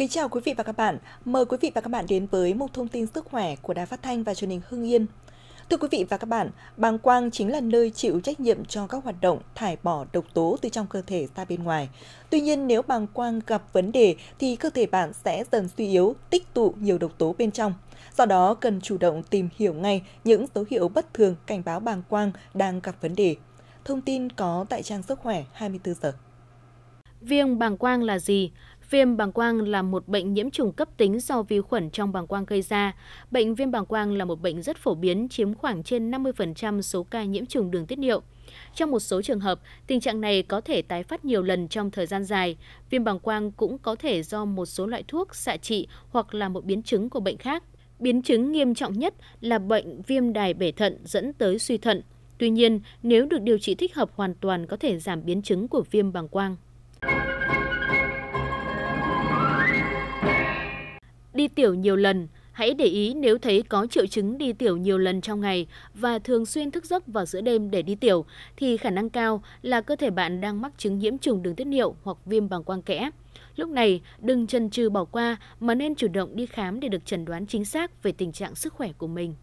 Kính chào quý vị và các bạn. Mời quý vị và các bạn đến với một thông tin sức khỏe của Đài Phát Thanh và Truyền hình Hưng Yên. Thưa quý vị và các bạn, bàng quang chính là nơi chịu trách nhiệm cho các hoạt động thải bỏ độc tố từ trong cơ thể ra bên ngoài. Tuy nhiên, nếu bàng quang gặp vấn đề thì cơ thể bạn sẽ dần suy yếu, tích tụ nhiều độc tố bên trong. Do đó, cần chủ động tìm hiểu ngay những dấu hiệu bất thường cảnh báo bàng quang đang gặp vấn đề. Thông tin có tại trang sức khỏe 24 giờ. Viêm bàng quang là gì? Viêm bàng quang là một bệnh nhiễm trùng cấp tính do vi khuẩn trong bàng quang gây ra. Bệnh viêm bàng quang là một bệnh rất phổ biến, chiếm khoảng trên 50% số ca nhiễm trùng đường tiết niệu. Trong một số trường hợp, tình trạng này có thể tái phát nhiều lần trong thời gian dài. Viêm bàng quang cũng có thể do một số loại thuốc xạ trị hoặc là một biến chứng của bệnh khác. Biến chứng nghiêm trọng nhất là bệnh viêm đài bể thận dẫn tới suy thận. Tuy nhiên, nếu được điều trị thích hợp hoàn toàn có thể giảm biến chứng của viêm bàng quang. Đi tiểu nhiều lần, hãy để ý nếu thấy có triệu chứng đi tiểu nhiều lần trong ngày và thường xuyên thức giấc vào giữa đêm để đi tiểu thì khả năng cao là cơ thể bạn đang mắc chứng nhiễm trùng đường tiết niệu hoặc viêm bàng quang kẽ. Lúc này, đừng chần chừ bỏ qua mà nên chủ động đi khám để được chẩn đoán chính xác về tình trạng sức khỏe của mình.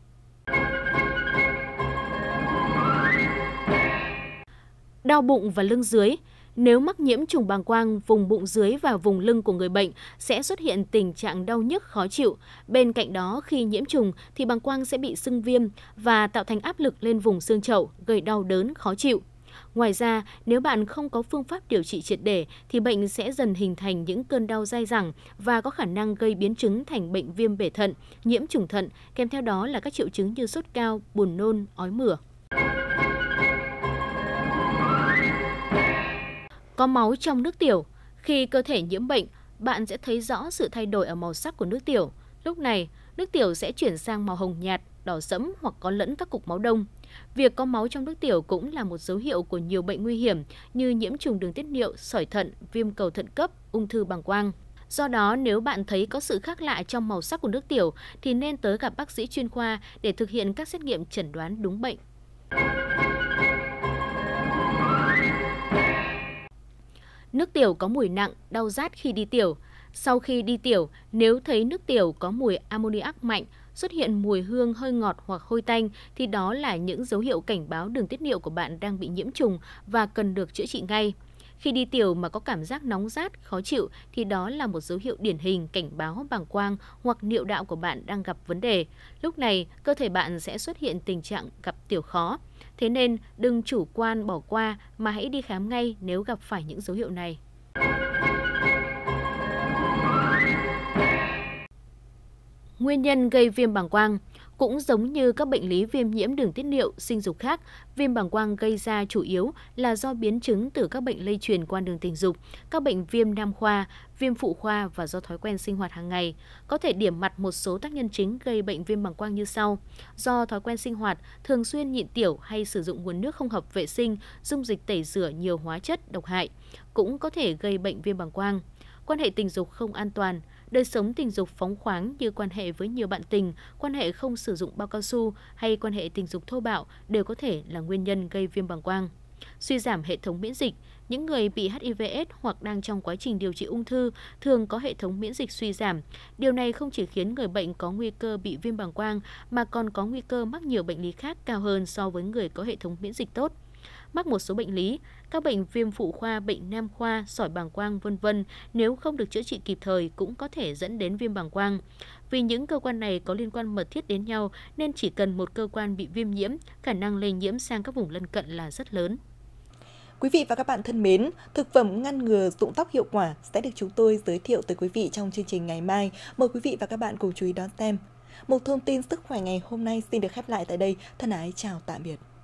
Đau bụng và lưng dưới nếu mắc nhiễm trùng bàng quang, vùng bụng dưới và vùng lưng của người bệnh sẽ xuất hiện tình trạng đau nhức khó chịu. Bên cạnh đó, khi nhiễm trùng thì bàng quang sẽ bị sưng viêm và tạo thành áp lực lên vùng xương chậu, gây đau đớn khó chịu. Ngoài ra, nếu bạn không có phương pháp điều trị triệt để thì bệnh sẽ dần hình thành những cơn đau dai dẳng và có khả năng gây biến chứng thành bệnh viêm bể thận, nhiễm trùng thận, kèm theo đó là các triệu chứng như sốt cao, buồn nôn, ói mửa. có máu trong nước tiểu. Khi cơ thể nhiễm bệnh, bạn sẽ thấy rõ sự thay đổi ở màu sắc của nước tiểu. Lúc này, nước tiểu sẽ chuyển sang màu hồng nhạt, đỏ sẫm hoặc có lẫn các cục máu đông. Việc có máu trong nước tiểu cũng là một dấu hiệu của nhiều bệnh nguy hiểm như nhiễm trùng đường tiết niệu, sỏi thận, viêm cầu thận cấp, ung thư bằng quang. Do đó, nếu bạn thấy có sự khác lạ trong màu sắc của nước tiểu thì nên tới gặp bác sĩ chuyên khoa để thực hiện các xét nghiệm chẩn đoán đúng bệnh. Nước tiểu có mùi nặng, đau rát khi đi tiểu. Sau khi đi tiểu, nếu thấy nước tiểu có mùi ammoniac mạnh, xuất hiện mùi hương hơi ngọt hoặc hôi tanh thì đó là những dấu hiệu cảnh báo đường tiết niệu của bạn đang bị nhiễm trùng và cần được chữa trị ngay. Khi đi tiểu mà có cảm giác nóng rát, khó chịu thì đó là một dấu hiệu điển hình cảnh báo bàng quang hoặc niệu đạo của bạn đang gặp vấn đề. Lúc này, cơ thể bạn sẽ xuất hiện tình trạng gặp tiểu khó. Thế nên, đừng chủ quan bỏ qua mà hãy đi khám ngay nếu gặp phải những dấu hiệu này. Nguyên nhân gây viêm bàng quang cũng giống như các bệnh lý viêm nhiễm đường tiết niệu, sinh dục khác, viêm bàng quang gây ra chủ yếu là do biến chứng từ các bệnh lây truyền qua đường tình dục, các bệnh viêm nam khoa, viêm phụ khoa và do thói quen sinh hoạt hàng ngày. Có thể điểm mặt một số tác nhân chính gây bệnh viêm bàng quang như sau. Do thói quen sinh hoạt, thường xuyên nhịn tiểu hay sử dụng nguồn nước không hợp vệ sinh, dung dịch tẩy rửa nhiều hóa chất độc hại, cũng có thể gây bệnh viêm bàng quang. Quan hệ tình dục không an toàn, Đời sống tình dục phóng khoáng như quan hệ với nhiều bạn tình, quan hệ không sử dụng bao cao su hay quan hệ tình dục thô bạo đều có thể là nguyên nhân gây viêm bằng quang. Suy giảm hệ thống miễn dịch, những người bị HIVS hoặc đang trong quá trình điều trị ung thư thường có hệ thống miễn dịch suy giảm. Điều này không chỉ khiến người bệnh có nguy cơ bị viêm bằng quang mà còn có nguy cơ mắc nhiều bệnh lý khác cao hơn so với người có hệ thống miễn dịch tốt mắc một số bệnh lý, các bệnh viêm phụ khoa, bệnh nam khoa, sỏi bàng quang vân vân nếu không được chữa trị kịp thời cũng có thể dẫn đến viêm bàng quang. Vì những cơ quan này có liên quan mật thiết đến nhau nên chỉ cần một cơ quan bị viêm nhiễm, khả năng lây nhiễm sang các vùng lân cận là rất lớn. Quý vị và các bạn thân mến, thực phẩm ngăn ngừa rụng tóc hiệu quả sẽ được chúng tôi giới thiệu tới quý vị trong chương trình ngày mai. Mời quý vị và các bạn cùng chú ý đón xem. Một thông tin sức khỏe ngày hôm nay xin được khép lại tại đây. Thân ái chào tạm biệt.